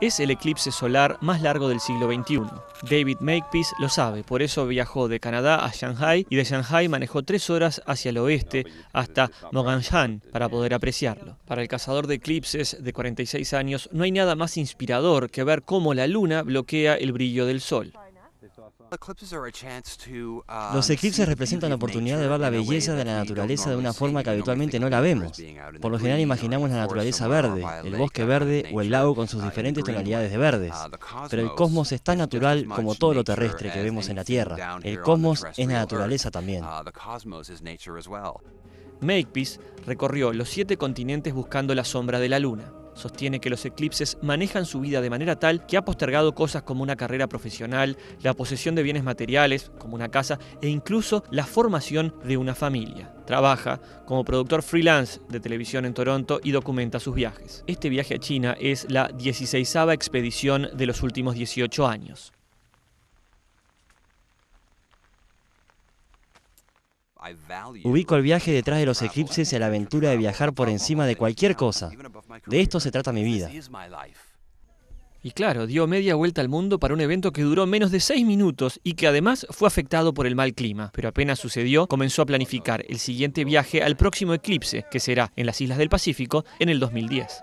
Es el eclipse solar más largo del siglo XXI. David Makepeace lo sabe, por eso viajó de Canadá a Shanghai y de Shanghai manejó tres horas hacia el oeste hasta Moganshan para poder apreciarlo. Para el cazador de eclipses de 46 años no hay nada más inspirador que ver cómo la luna bloquea el brillo del sol. Uh, los eclipses representan la oportunidad de ver la belleza de la naturaleza de una forma que habitualmente no la vemos. Por lo general imaginamos la naturaleza verde, el bosque verde o el lago con sus uh, diferentes tonalidades de verdes. Uh, Pero el cosmos es tan natural como todo lo terrestre que vemos en la Tierra. El cosmos es la naturaleza también. Makepeace recorrió los siete continentes buscando la sombra de la luna. Sostiene que los eclipses manejan su vida de manera tal que ha postergado cosas como una carrera profesional, la posesión de bienes materiales, como una casa, e incluso la formación de una familia. Trabaja como productor freelance de televisión en Toronto y documenta sus viajes. Este viaje a China es la 16 expedición de los últimos 18 años. Ubico el viaje detrás de los eclipses y la aventura de viajar por encima de cualquier cosa. De esto se trata mi vida. Y claro, dio media vuelta al mundo para un evento que duró menos de seis minutos y que además fue afectado por el mal clima. Pero apenas sucedió, comenzó a planificar el siguiente viaje al próximo eclipse, que será en las islas del Pacífico en el 2010.